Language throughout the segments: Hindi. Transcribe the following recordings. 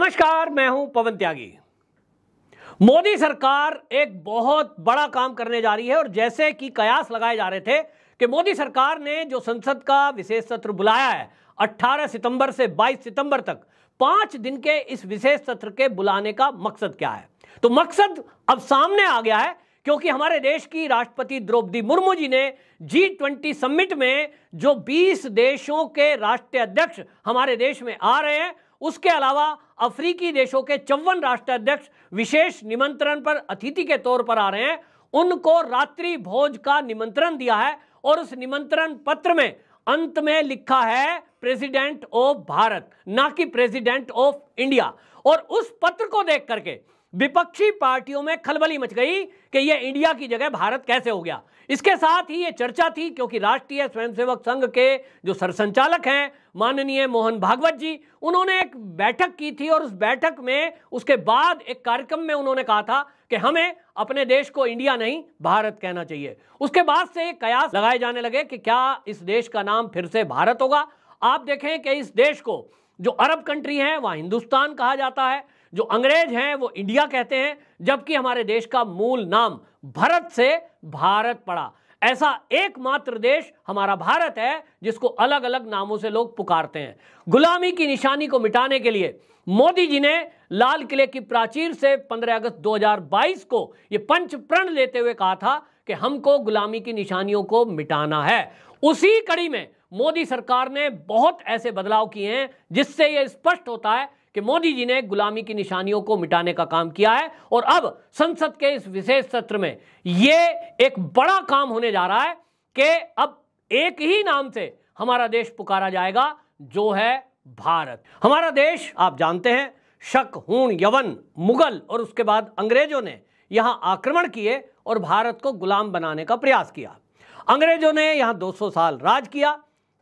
नमस्कार मैं हूं पवन त्यागी मोदी सरकार एक बहुत बड़ा काम करने जा रही है और जैसे कि कयास लगाए जा रहे थे कि मोदी सरकार ने जो संसद का विशेष सत्र बुलाया है 18 सितंबर से 22 सितंबर तक पांच दिन के इस विशेष सत्र के बुलाने का मकसद क्या है तो मकसद अब सामने आ गया है क्योंकि हमारे देश की राष्ट्रपति द्रौपदी मुर्मू जी ने जी ट्वेंटी समिट में जो 20 देशों के राष्ट्रीय अध्यक्ष हमारे देश में आ रहे हैं उसके अलावा अफ्रीकी देशों के चौवन राष्ट्राध्यक्ष विशेष निमंत्रण पर अतिथि के तौर पर आ रहे हैं उनको रात्रि भोज का निमंत्रण दिया है और उस निमंत्रण पत्र में अंत में लिखा है प्रेसिडेंट ऑफ भारत ना कि प्रेसिडेंट ऑफ इंडिया और उस पत्र को देख करके विपक्षी पार्टियों में खलबली मच गई कि यह इंडिया की जगह भारत कैसे हो गया इसके साथ ही यह चर्चा थी क्योंकि राष्ट्रीय स्वयंसेवक संघ के जो सरसंचालक हैं माननीय मोहन भागवत जी उन्होंने एक बैठक की थी और उस बैठक में उसके बाद एक कार्यक्रम में उन्होंने कहा था कि हमें अपने देश को इंडिया नहीं भारत कहना चाहिए उसके बाद से कयास लगाए जाने लगे कि क्या इस देश का नाम फिर से भारत होगा आप देखें कि इस देश को जो अरब कंट्री है वहां हिंदुस्तान कहा जाता है जो अंग्रेज हैं वो इंडिया कहते हैं जबकि हमारे देश का मूल नाम भरत से भारत पड़ा ऐसा एकमात्र देश हमारा भारत है जिसको अलग अलग नामों से लोग पुकारते हैं गुलामी की निशानी को मिटाने के लिए मोदी जी ने लाल किले की प्राचीर से 15 अगस्त 2022 को यह पंच प्रण लेते हुए कहा था कि हमको गुलामी की निशानियों को मिटाना है उसी कड़ी में मोदी सरकार ने बहुत ऐसे बदलाव किए हैं जिससे यह स्पष्ट होता है कि मोदी जी ने गुलामी की निशानियों को मिटाने का काम किया है और अब संसद के इस विशेष सत्र में यह एक बड़ा काम होने जा रहा है कि अब एक ही नाम से हमारा देश पुकारा जाएगा जो है भारत हमारा देश आप जानते हैं शक हूण यवन मुगल और उसके बाद अंग्रेजों ने यहां आक्रमण किए और भारत को गुलाम बनाने का प्रयास किया अंग्रेजों ने यहां 200 साल राज किया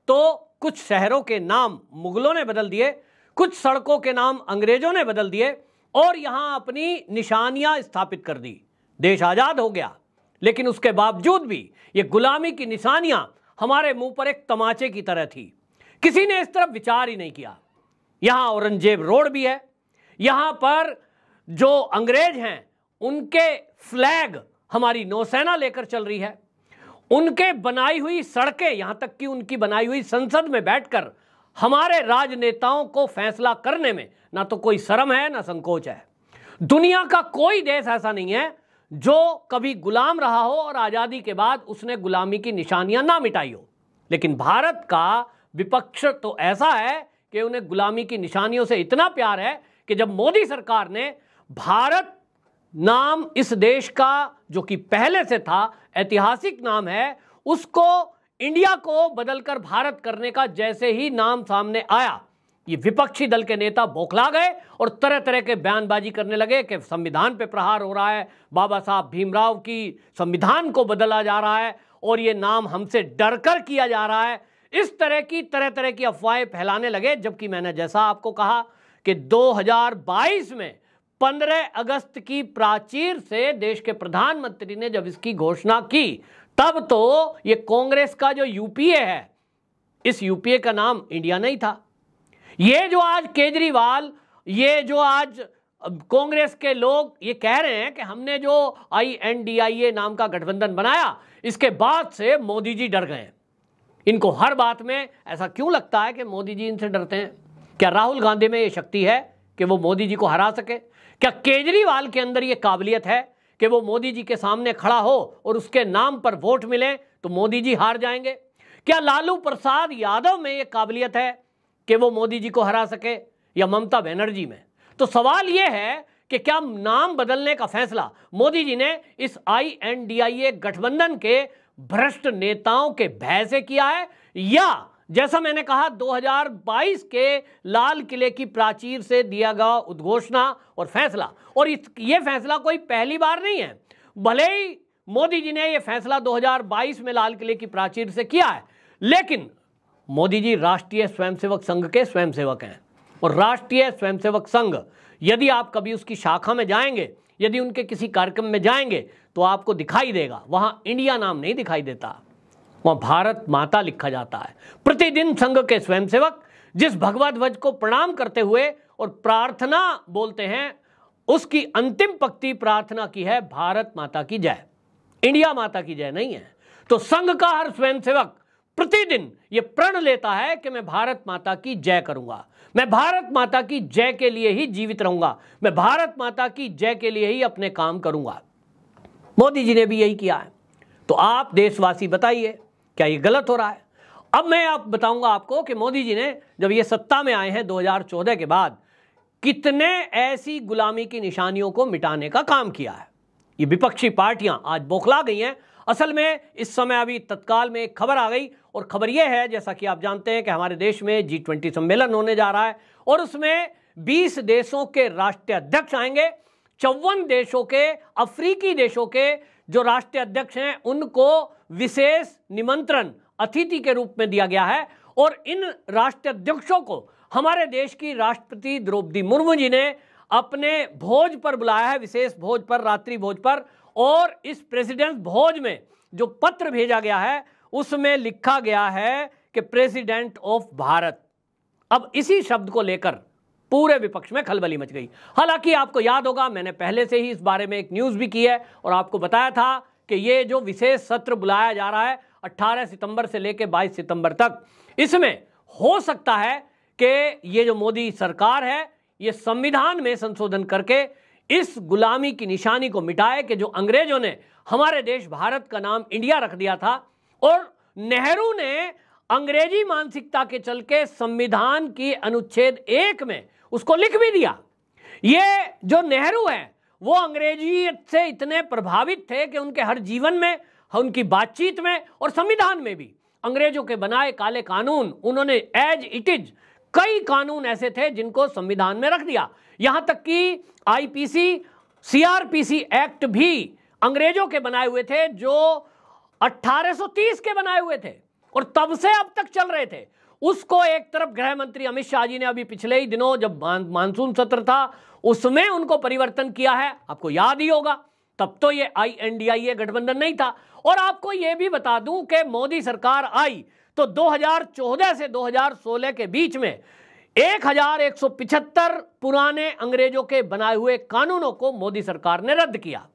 तो कुछ शहरों के नाम मुगलों ने बदल दिए कुछ सड़कों के नाम अंग्रेजों ने बदल दिए और यहां अपनी निशानियां स्थापित कर दी देश आजाद हो गया लेकिन उसके बावजूद भी ये गुलामी की निशानियां हमारे मुंह पर एक तमाचे की तरह थी किसी ने इस तरफ विचार ही नहीं किया यहां औरंगजेब रोड भी है यहां पर जो अंग्रेज हैं उनके फ्लैग हमारी नौसेना लेकर चल रही है उनके बनाई हुई सड़कें यहां तक कि उनकी बनाई हुई संसद में बैठकर हमारे राजनेताओं को फैसला करने में ना तो कोई शर्म है ना संकोच है दुनिया का कोई देश ऐसा नहीं है जो कभी गुलाम रहा हो और आज़ादी के बाद उसने गुलामी की निशानियां ना मिटाई हो लेकिन भारत का विपक्ष तो ऐसा है कि उन्हें गुलामी की निशानियों से इतना प्यार है कि जब मोदी सरकार ने भारत नाम इस देश का जो कि पहले से था ऐतिहासिक नाम है उसको इंडिया को बदलकर भारत करने का जैसे ही नाम सामने आया ये विपक्षी दल के नेता बौखला गए और तरह तरह के बयानबाजी करने लगे कि संविधान पे प्रहार हो रहा है बाबा साहब भीमराव की संविधान को बदला जा रहा है और ये नाम हमसे डर कर किया जा रहा है इस तरह की तरह तरह की अफवाहें फैलाने लगे जबकि मैंने जैसा आपको कहा कि 2022 में 15 अगस्त की प्राचीर से देश के प्रधानमंत्री ने जब इसकी घोषणा की तब तो ये कांग्रेस का जो यूपीए है इस यूपीए का नाम इंडिया नहीं था ये जो आज केजरीवाल ये जो आज कांग्रेस के लोग ये कह रहे हैं कि हमने जो आई एन डी आई ए नाम का गठबंधन बनाया इसके बाद से मोदी जी डर गए इनको हर बात में ऐसा क्यों लगता है कि मोदी जी इनसे डरते हैं क्या राहुल गांधी में ये शक्ति है कि वो मोदी जी को हरा सके क्या केजरीवाल के अंदर ये काबिलियत है कि वो मोदी जी के सामने खड़ा हो और उसके नाम पर वोट मिले तो मोदी जी हार जाएंगे क्या लालू प्रसाद यादव में ये काबिलियत है कि वो मोदी जी को हरा सके या ममता बनर्जी में तो सवाल ये है कि क्या नाम बदलने का फैसला मोदी जी ने इस आई एन डी आई ए गठबंधन के भ्रष्ट नेताओं के भय से किया है या जैसा मैंने कहा 2022 के लाल किले की प्राचीर से दिया गया उद्घोषणा और फैसला और इस ये फैसला कोई पहली बार नहीं है भले ही मोदी जी ने यह फैसला 2022 में लाल किले की प्राचीर से किया है लेकिन मोदी जी राष्ट्रीय स्वयंसेवक संघ के स्वयंसेवक हैं और राष्ट्रीय स्वयंसेवक संघ यदि आप कभी उसकी शाखा में जाएंगे यदि उनके किसी कार्यक्रम में जाएंगे तो आपको दिखाई देगा वहां इंडिया नाम नहीं दिखाई देता वहां भारत माता लिखा जाता है प्रतिदिन संघ के स्वयंसेवक जिस भगवा ध्वज को प्रणाम करते हुए और प्रार्थना बोलते हैं उसकी अंतिम पक्ति प्रार्थना की है भारत माता की जय इंडिया माता की जय नहीं है तो संघ का हर स्वयंसेवक प्रतिदिन यह प्रण लेता है कि मैं भारत माता की जय करूंगा मैं भारत माता की जय के लिए ही जीवित रहूंगा मैं भारत माता की जय के लिए ही अपने काम करूंगा मोदी जी ने भी यही किया है तो आप देशवासी बताइए क्या ये गलत हो रहा है अब मैं आप बताऊंगा आपको कि मोदी जी ने जब ये सत्ता में आए हैं 2014 के बाद कितने ऐसी गुलामी की निशानियों को मिटाने का काम किया है ये विपक्षी पार्टियां आज बौखला गई हैं असल में इस समय अभी तत्काल में एक खबर आ गई और खबर यह है जैसा कि आप जानते हैं कि हमारे देश में जी ट्वेंटी सम्मेलन होने जा रहा है और उसमें 20 देशों के राष्ट्रीय अध्यक्ष आएंगे चौवन देशों के अफ्रीकी देशों के जो राष्ट्रीय अध्यक्ष हैं उनको विशेष निमंत्रण अतिथि के रूप में दिया गया है और इन राष्ट्रीय अध्यक्षों को हमारे देश की राष्ट्रपति द्रौपदी मुर्मू जी ने अपने भोज पर बुलाया है विशेष भोज पर रात्रि भोज पर और इस प्रेसिडेंट भोज में जो पत्र भेजा गया है उसमें लिखा गया है कि प्रेसिडेंट ऑफ भारत अब इसी शब्द को लेकर पूरे विपक्ष में खलबली मच गई हालांकि आपको याद होगा मैंने पहले से ही इस बारे में एक न्यूज़ भी की है और आपको बताया था कि ये जो विशेष सत्र बुलाया जा रहा है 18 सितंबर से लेकर 22 सितंबर तक इसमें हो सकता है कि ये जो मोदी सरकार है ये संविधान में संशोधन करके इस गुलामी की निशानी को मिटाए कि जो अंग्रेजों ने हमारे देश भारत का नाम इंडिया रख दिया था और नेहरू ने अंग्रेजी मानसिकता के चल के संविधान की अनुच्छेद एक में उसको लिख भी दिया ये जो नेहरू हैं वो अंग्रेजी से इतने प्रभावित थे कि उनके हर जीवन में उनकी बातचीत में और संविधान में भी अंग्रेजों के बनाए काले कानून उन्होंने एज इट इज कई कानून ऐसे थे जिनको संविधान में रख दिया यहां तक कि आईपीसी सीआरपीसी एक्ट भी अंग्रेजों के बनाए हुए थे जो 1830 के बनाए हुए थे और तब से अब तक चल रहे थे उसको एक तरफ गृह मंत्री अमित शाह जी ने अभी पिछले ही दिनों जब मानसून सत्र था उसमें उनको परिवर्तन किया है आपको याद ही होगा तब तो ये आई एन डी आई ए गठबंधन नहीं था और आपको ये भी बता दूं कि मोदी सरकार आई तो 2014 से 2016 के बीच में एक पुराने अंग्रेजों के बनाए हुए कानूनों को मोदी सरकार ने रद्द किया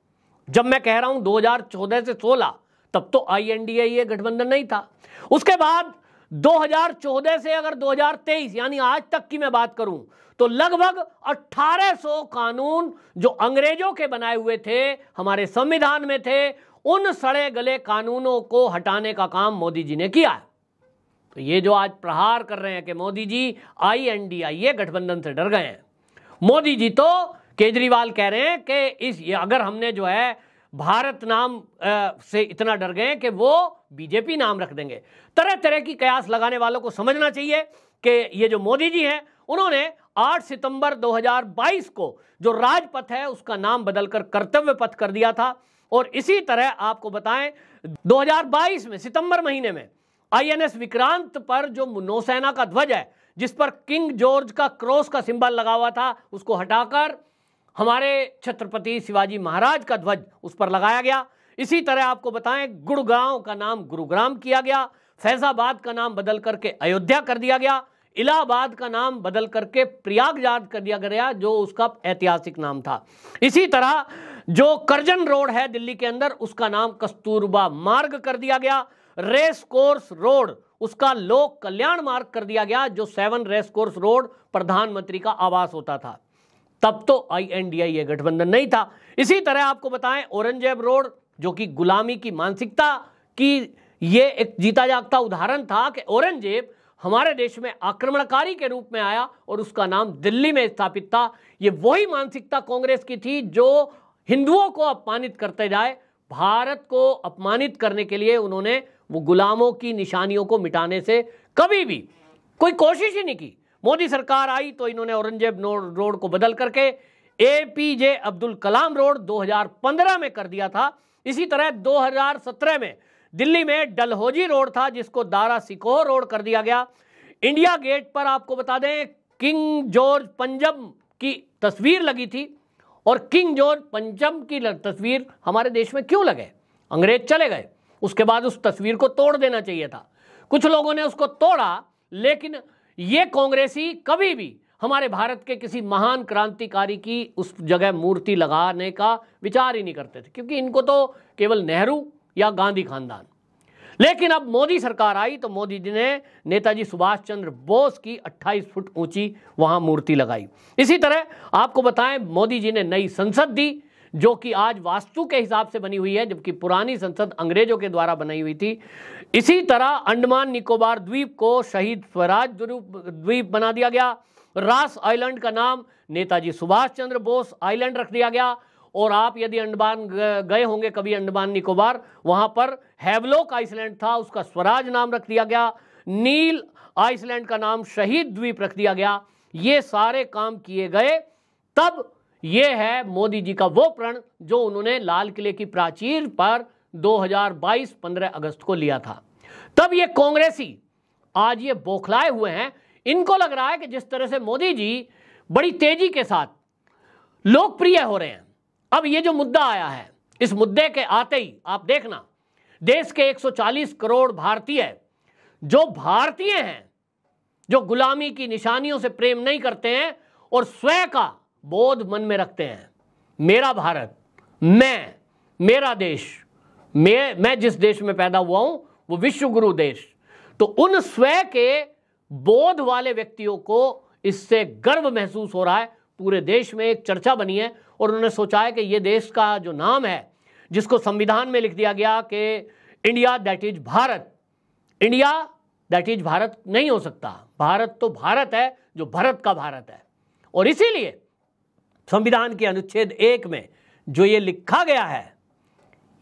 जब मैं कह रहा हूं 2014 से 16 तब तो आई एन डी आई ए गठबंधन नहीं था उसके बाद 2014 से अगर 2023 यानी आज तक की मैं बात करूं तो लगभग 1800 कानून जो अंग्रेजों के बनाए हुए थे हमारे संविधान में थे उन सड़े गले कानूनों को हटाने का काम मोदी जी ने किया है तो ये जो आज प्रहार कर रहे हैं कि Modi ji I N D I ये गठबंधन से डर गए हैं मोदी जी तो केजरीवाल कह रहे हैं कि इस अगर हमने जो है भारत नाम आ, से इतना डर गए कि वो बीजेपी नाम रख देंगे तरह तरह की कयास लगाने वालों को समझना चाहिए कि ये जो मोदी जी हैं उन्होंने 8 सितंबर 2022 को जो राजपथ है उसका नाम बदलकर कर्तव्य पथ कर दिया था और इसी तरह आपको बताएं 2022 में सितंबर महीने में आईएनएस विक्रांत पर जो नौसेना का ध्वज है जिस पर किंग जॉर्ज का क्रॉस का सिंबल लगा हुआ था उसको हटाकर हमारे छत्रपति शिवाजी महाराज का ध्वज उस पर लगाया गया इसी तरह आपको बताएं गुड़गांव का नाम गुरुग्राम किया गया फैजाबाद का नाम बदल करके अयोध्या कर दिया गया इलाहाबाद का नाम बदल करके प्रयागजात कर दिया गया जो उसका ऐतिहासिक नाम था इसी तरह जो करजन रोड है दिल्ली के अंदर उसका नाम कस्तूरबा मार्ग कर दिया गया रेस कोर्स रोड उसका लोक कल्याण मार्ग कर दिया गया जो सेवन रेस कोर्स रोड प्रधानमंत्री का आवास होता था तब तो आई एन डी आई गठबंधन नहीं था इसी तरह आपको बताएं औरंगजेब रोड जो कि गुलामी की मानसिकता की ये एक जीता जागता उदाहरण था कि औरंगजेब हमारे देश में आक्रमणकारी के रूप में आया और उसका नाम दिल्ली में स्थापित था ये वही मानसिकता कांग्रेस की थी जो हिंदुओं को अपमानित करते जाए भारत को अपमानित करने के लिए उन्होंने वो गुलामों की निशानियों को मिटाने से कभी भी कोई कोशिश ही नहीं की मोदी सरकार आई तो इन्होंने औरंगजेब रोड को बदल करके A P J Abdul Kalam road 2015 में कर दिया था इसी तरह 2017 में दिल्ली में डलहोजी रोड था जिसको दारा सिकोह रोड कर दिया गया इंडिया गेट पर आपको बता दें किंग जॉर्ज पंजम की तस्वीर लगी थी और किंग जॉर्ज पंचम की तस्वीर हमारे देश में क्यों लगे अंग्रेज चले गए उसके बाद उस तस्वीर को तोड़ देना चाहिए था कुछ लोगों ने उसको तोड़ा लेकिन ये कांग्रेसी कभी भी हमारे भारत के किसी महान क्रांतिकारी की उस जगह मूर्ति लगाने का विचार ही नहीं करते थे क्योंकि इनको तो केवल नेहरू या गांधी खानदान लेकिन अब मोदी सरकार आई तो मोदी जी ने नेताजी सुभाष चंद्र बोस की 28 फुट ऊंची वहां मूर्ति लगाई इसी तरह आपको बताएं मोदी जी ने नई संसद दी जो कि आज वास्तु के हिसाब से बनी हुई है जबकि पुरानी संसद अंग्रेजों के द्वारा बनाई हुई थी इसी तरह अंडमान निकोबार द्वीप को शहीद स्वराज द्वीप बना दिया गया रास आइलैंड का नाम नेताजी सुभाष चंद्र बोस आइलैंड रख दिया गया और आप यदि अंडमान गए होंगे कभी अंडमान निकोबार वहां पर हैवलोक आइसलैंड था उसका स्वराज नाम रख दिया गया नील आइसलैंड का नाम शहीद द्वीप रख दिया गया ये सारे काम किए गए तब ये है मोदी जी का वो प्रण जो उन्होंने लाल किले की प्राचीर पर 2022 15 अगस्त को लिया था तब ये कांग्रेसी आज ये बौखलाए हुए हैं इनको लग रहा है कि जिस तरह से मोदी जी बड़ी तेजी के साथ लोकप्रिय हो रहे हैं अब ये जो मुद्दा आया है इस मुद्दे के आते ही आप देखना देश के 140 करोड़ भारतीय जो भारतीय हैं जो गुलामी की निशानियों से प्रेम नहीं करते हैं और स्वयं का बोध मन में रखते हैं मेरा भारत मैं मेरा देश मैं मैं जिस देश में पैदा हुआ हूं वो विश्वगुरु देश तो उन स्वयं के बोध वाले व्यक्तियों को इससे गर्व महसूस हो रहा है पूरे देश में एक चर्चा बनी है और उन्होंने सोचा है कि ये देश का जो नाम है जिसको संविधान में लिख दिया गया कि India that is Bharat India that is Bharat नहीं हो सकता भारत तो भारत है जो भारत का भारत है और इसीलिए संविधान के अनुच्छेद एक में जो ये लिखा गया है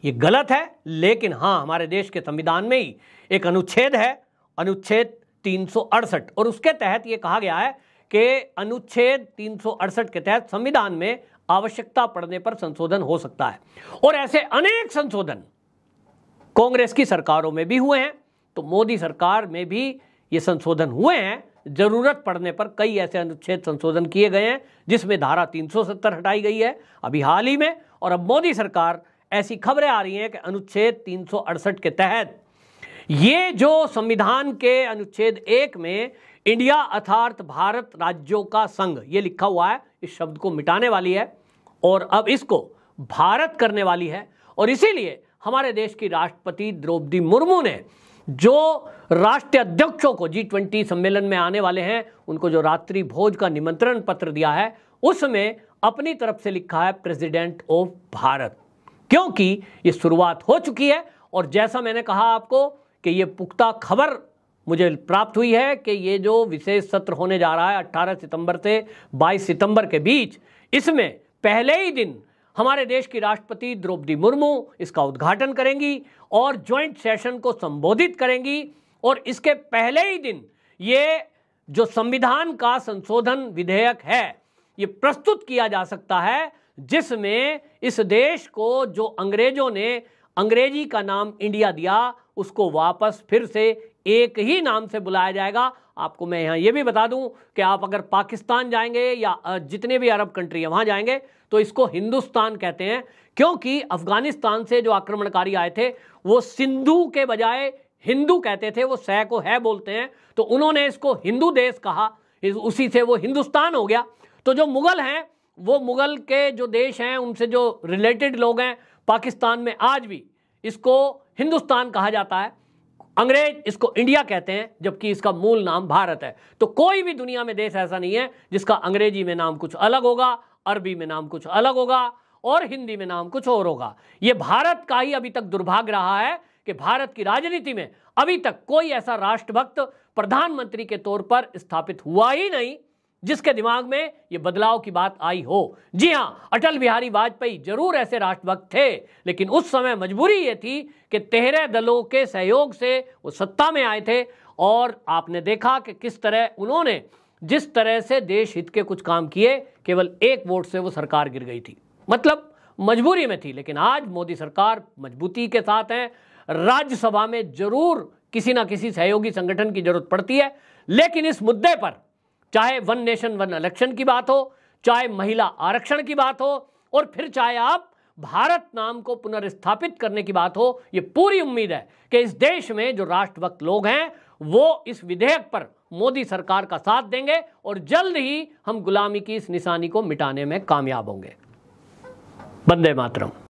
ये गलत है लेकिन हाँ हमारे देश के संविधान में ही एक अनुच्छेद है अनुच्छेद तीन और उसके तहत ये कहा गया है कि अनुच्छेद तीन के तहत संविधान में आवश्यकता पड़ने पर संशोधन हो सकता है और ऐसे अनेक संशोधन कांग्रेस की सरकारों में भी हुए हैं तो मोदी सरकार में भी ये संशोधन हुए हैं जरूरत पड़ने पर कई ऐसे अनुच्छेद संशोधन किए गए हैं जिसमें धारा 370 हटाई गई है अभी हाल ही में और अब मोदी सरकार ऐसी खबरें आ रही हैं कि अनुच्छेद तीन के तहत ये जो संविधान के अनुच्छेद एक में इंडिया अर्थात भारत राज्यों का संघ ये लिखा हुआ है इस शब्द को मिटाने वाली है और अब इसको भारत करने वाली है और इसीलिए हमारे देश की राष्ट्रपति द्रौपदी मुर्मू ने जो राष्ट्रीय अध्यक्षों को जी ट्वेंटी सम्मेलन में आने वाले हैं उनको जो रात्रि भोज का निमंत्रण पत्र दिया है उसमें अपनी तरफ से लिखा है प्रेसिडेंट ऑफ भारत क्योंकि ये शुरुआत हो चुकी है और जैसा मैंने कहा आपको कि ये पुख्ता खबर मुझे प्राप्त हुई है कि ये जो विशेष सत्र होने जा रहा है 18 सितंबर से 22 सितंबर के बीच इसमें पहले ही दिन हमारे देश की राष्ट्रपति द्रौपदी मुर्मू इसका उद्घाटन करेंगी और ज्वाइंट सेशन को संबोधित करेंगी और इसके पहले ही दिन ये जो संविधान का संशोधन विधेयक है ये प्रस्तुत किया जा सकता है जिसमें इस देश को जो अंग्रेजों ने अंग्रेजी का नाम इंडिया दिया उसको वापस फिर से एक ही नाम से बुलाया जाएगा आपको मैं यहाँ ये भी बता दूं कि आप अगर पाकिस्तान जाएंगे या जितने भी अरब कंट्री हैं वहाँ जाएंगे तो इसको हिंदुस्तान कहते हैं क्योंकि अफगानिस्तान से जो आक्रमणकारी आए थे वो सिंधु के बजाय हिंदू कहते थे वो सह को है बोलते हैं तो उन्होंने इसको हिंदू देश कहा उसी से वो हिंदुस्तान हो गया तो जो मुग़ल हैं वो मुग़ल के जो देश हैं उनसे जो रिलेटेड लोग हैं पाकिस्तान में आज भी इसको हिंदुस्तान कहा जाता है अंग्रेज इसको इंडिया कहते हैं जबकि इसका मूल नाम भारत है तो कोई भी दुनिया में देश ऐसा नहीं है जिसका अंग्रेजी में नाम कुछ अलग होगा अरबी में नाम कुछ अलग होगा और हिंदी में नाम कुछ और होगा ये भारत का ही अभी तक दुर्भाग्य रहा है कि भारत की राजनीति में अभी तक कोई ऐसा राष्ट्रभक्त प्रधानमंत्री के तौर पर स्थापित हुआ ही नहीं जिसके दिमाग में ये बदलाव की बात आई हो जी हाँ अटल बिहारी वाजपेयी जरूर ऐसे राष्ट्रभक्त थे लेकिन उस समय मजबूरी ये थी कि तेरह दलों के सहयोग से वो सत्ता में आए थे और आपने देखा कि किस तरह उन्होंने जिस तरह से देश हित के कुछ काम किए केवल एक वोट से वो सरकार गिर गई थी मतलब मजबूरी में थी लेकिन आज मोदी सरकार मजबूती के साथ है राज्यसभा में जरूर किसी ना किसी सहयोगी संगठन की जरूरत पड़ती है लेकिन इस मुद्दे पर चाहे वन नेशन वन इलेक्शन की बात हो चाहे महिला आरक्षण की बात हो और फिर चाहे आप भारत नाम को पुनर्स्थापित करने की बात हो यह पूरी उम्मीद है कि इस देश में जो राष्ट्रभक्त लोग हैं वो इस विधेयक पर मोदी सरकार का साथ देंगे और जल्द ही हम गुलामी की इस निशानी को मिटाने में कामयाब होंगे बंदे मातरम